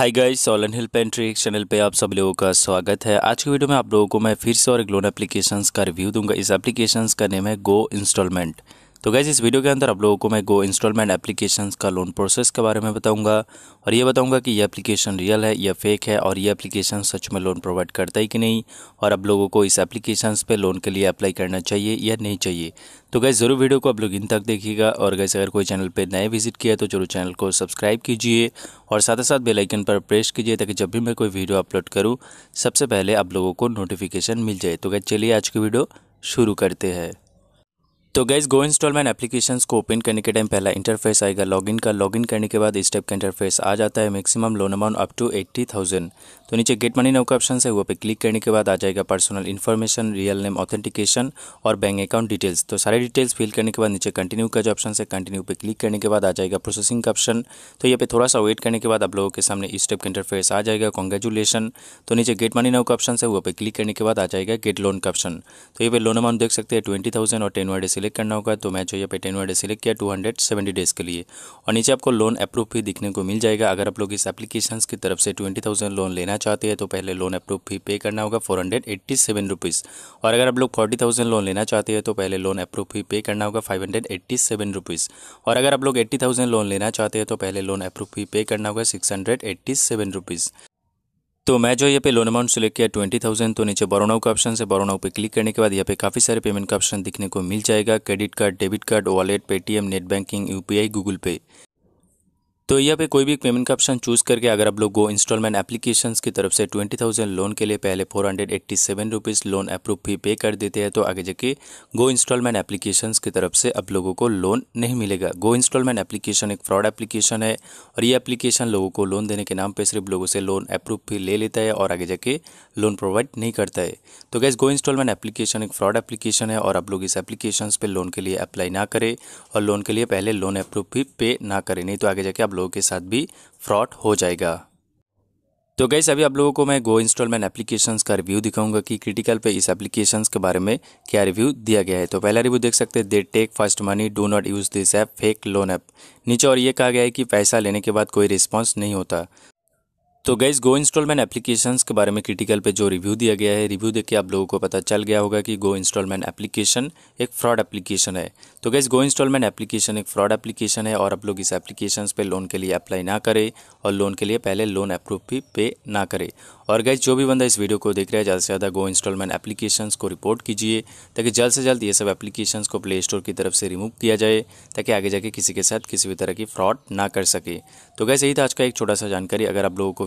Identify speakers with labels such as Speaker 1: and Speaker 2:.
Speaker 1: हाय guys Solan hill pantry channel पे आप सब लोगों का स्वागत है आज की वीडियो में आप लोगों को मैं फिर से और लोन एप्लीकेशंस का रिव्यू दूंगा इस एप्लीकेशंस का नेम है गो इंस्टॉलमेंट तो गैस इस वीडियो के अंदर आप लोगों को मैं गो इंस्टॉलमेंट एप्लीकेशन का लोन प्रोसेस के बारे में बताऊंगा और ये बताऊंगा कि ये एप्लीकेशन रियल है या फेक है और ये एप्लीकेशन सच में लोन प्रोवाइड करता है कि नहीं और आप लोगों को इस एप्लीकेशन पे लोन के लिए अप्लाई करना चाहिए या नहीं चाहिए तो गैस ज़रूर वीडियो को आप लोग इन तक देखिएगा और गैस अगर कोई चैनल पर नए विजिट किया तो जरूर चैनल को सब्सक्राइब कीजिए और साथ ही साथ बेलाइकन पर प्रेस कीजिए ताकि जब भी मैं कोई वीडियो अपलोड करूँ सबसे पहले आप लोगों को नोटिफिकेशन मिल जाए तो गैस चलिए आज की वीडियो शुरू करते हैं तो गैस गो इंस्टॉलमेंट एप्लीकेशन को ओपन करने के टाइम पहला इंटरफेस आएगा लॉगिन का लॉगिन करने के बाद इस टाइप का इंटरफेस आ जाता है maximum loan amount up to eighty thousand तो नीचे गेट मनी नाउ का ऑप्शन है वो पे क्लिक करने के बाद आ जाएगा personal information real name authentication और बैंक अकाउंट डिटेल्स तो सारे डिटेल्स फिल करने के बाद नीचे कंटिन्यू का जो ऑप्शन है कंटिन्यू पे क्लिक करने के बाद आ जाएगा प्रोसेसिंग का ऑप्शन तो यहाँ पे थोड़ा सा वेट करने के बाद आप लोगों के सामने इस टाइप का इंटरफेस आ जाएगा कॉन्ग्रेचुलेसन तो नीचे गेट मनी नाउ का ऑप्शन है वो पे क्लिक करने के बाद आ जाएगा गेट लोन का ऑप्शन तो ये पे लोन अमाउंट देख सकते हैं ट्वेंटी थाउजेंड और टेन वर्ड सिलेक्ट करना होगा तो मैं जो ये पेटेंट वाडे सिलेक्ट किया 270 डेज़ के लिए और नीचे आपको लोन अप्रूव भी दिखने को मिल जाएगा अगर आप लोग इस एप्लीकेशन की तरफ से ट्वेंटी थाउजेंड लोन लेना चाहते हैं तो पहले लोन अप्रूव फी पे करना होगा four hundred eighty seven rupees और अगर आप लोग फोर्टी थाउजेंड लोन लेना चाहते हैं तो पहले लोन अप्रूव फी पे करना होगा five hundred eighty seven rupees और अगर आप लोग एट्टी थाउजेंड लोन लेना चाहते हैं तो पहले लोन अप्रूव फी पे करना होगा six hundred eighty seven rupees तो मैं जो ये पे लोन अमाउंट सेलेक्ट किया ट्वेंटी थाउजेंड तो नीचे बरोनाओ का ऑप्शन से बरोनाओ पे क्लिक करने के बाद यहाँ पे काफ़ी सारे पेमेंट का ऑप्शन दिखने को मिल जाएगा credit card debit card wallet Paytm net banking UPI Google pay तो यहाँ पे कोई भी पेमेंट का ऑप्शन चूज़ करके अगर आप लोग गो इंस्टॉलमेंट एप्लीकेशन की तरफ से ट्वेंटी थाउजेंड लोन के लिए पहले four hundred eighty seven rupees loan approve fee pay कर देते हैं तो आगे जाके गो इंस्टॉलमेंट एप्लीकेशन की तरफ से आप लोगों को लोन नहीं मिलेगा गो इंस्टॉलमेंट एप्लीकेशन एक फ्रॉड एप्लीकेशन है और ये एप्लीकेशन लोगों को लोन देने के नाम पर सिर्फ लोगों से लोन अप्रूव फी ले लेता है और आगे जाके लोन प्रोवाइड नहीं करता है तो गैस गो इंस्टॉलमेंट एप्लीकेशन एक फ्रॉड एप्लीकेशन है और आप लोग इस एप्लीकेशन पर लोन के लिए अप्लाई ना करें और लोन के लिए पहले लोन अप्रूव फी पे ना करें नहीं तो आगे जाके आप लोगों के साथ भी फ्रॉड हो जाएगा तो गैस अभी आप लोगों को मैं गो इंस्टॉलमेंट एप्लीकेशंस का रिव्यू दिखाऊंगा कि क्रिटिकल पे इस एप्लीकेशंस के बारे में क्या रिव्यू दिया गया है तो पहला रिव्यू देख सकते हैं they take first money do not use this app fake loan app नीचे और ये कहा गया है कि पैसा लेने के बाद कोई रिस्पॉन्स नहीं होता तो गैस गो इंस्टॉलमेंट एप्लीकेशंस के बारे में क्रिटिकल पे जो रिव्यू दिया गया है रिव्यू देख के आप लोगों को पता चल गया होगा कि गो इंस्टॉलमेंट एप्लीकेशन एक फ्रॉड एप्लीकेशन है तो गैस गो इंस्टॉलमेंट एप्लीकेशन एक फ्रॉड एप्लीकेशन है और आप लोग इस एप्लीकेशन पे लोन के लिए अप्लाई ना करें और लोन के लिए पहले लोन अप्रूव भी पे ना करें और गैस जो भी बंदा इस वीडियो को देख रहा है ज़्यादा से ज़्यादा गो इंस्टॉलमेंट एप्लीकेशन को रिपोर्ट कीजिए ताकि जल्द से जल्द ये सब एप्लीकेशन को प्ले स्टोर की तरफ से रिमूव किया जाए ताकि आगे जाके किसी के साथ किसी भी तरह की फ्रॉड ना कर सके तो गैस यही था आज का एक छोटा सा जानकारी अगर आप लोगों को